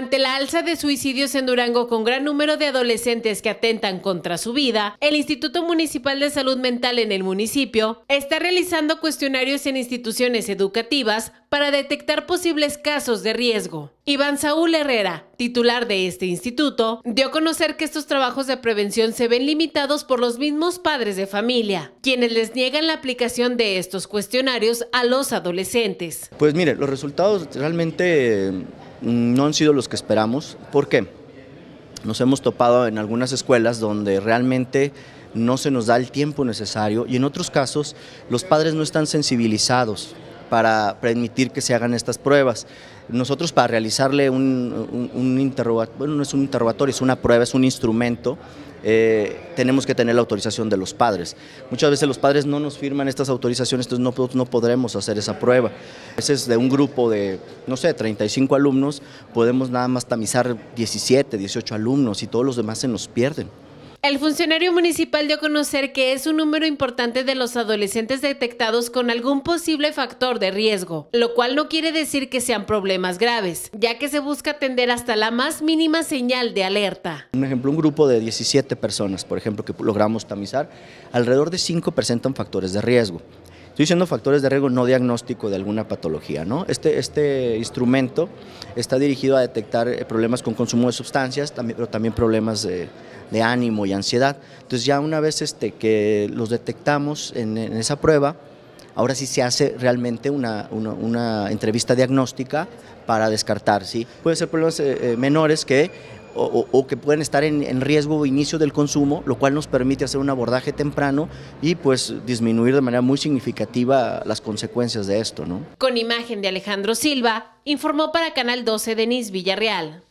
Ante la alza de suicidios en Durango con gran número de adolescentes que atentan contra su vida, el Instituto Municipal de Salud Mental en el municipio está realizando cuestionarios en instituciones educativas para detectar posibles casos de riesgo. Iván Saúl Herrera, titular de este instituto, dio a conocer que estos trabajos de prevención se ven limitados por los mismos padres de familia, quienes les niegan la aplicación de estos cuestionarios a los adolescentes. Pues mire, los resultados realmente mm, no han sido los que esperamos. ¿Por qué? Nos hemos topado en algunas escuelas donde realmente no se nos da el tiempo necesario y en otros casos los padres no están sensibilizados para permitir que se hagan estas pruebas. Nosotros para realizarle un, interrogatorio, bueno, no es un interrogatorio, es una prueba, es un instrumento, eh, tenemos que tener la autorización de los padres. Muchas veces los padres no nos firman estas autorizaciones, entonces no, no podremos hacer esa prueba. A veces de un grupo de, no sé, 35 alumnos, podemos nada más tamizar 17, 18 alumnos y todos los demás se nos pierden. El funcionario municipal dio a conocer que es un número importante de los adolescentes detectados con algún posible factor de riesgo, lo cual no quiere decir que sean problemas graves, ya que se busca atender hasta la más mínima señal de alerta. Un ejemplo, un grupo de 17 personas, por ejemplo, que logramos tamizar, alrededor de 5 presentan factores de riesgo. Estoy diciendo factores de riesgo, no diagnóstico de alguna patología. ¿no? Este, este instrumento está dirigido a detectar eh, problemas con consumo de sustancias, también, pero también problemas de, ánimo y ansiedad. Entonces ya una vez este, que los detectamos en, esa prueba, ahora sí se hace realmente una, entrevista diagnóstica para descartar. ¿sí? puede ser problemas eh, eh, menores que o, que pueden estar en, riesgo o inicio del consumo, lo cual nos permite hacer un abordaje temprano y pues disminuir de manera muy significativa las consecuencias de esto. ¿no? Con imagen de Alejandro Silva, informó para Canal 12 Denise Villarreal.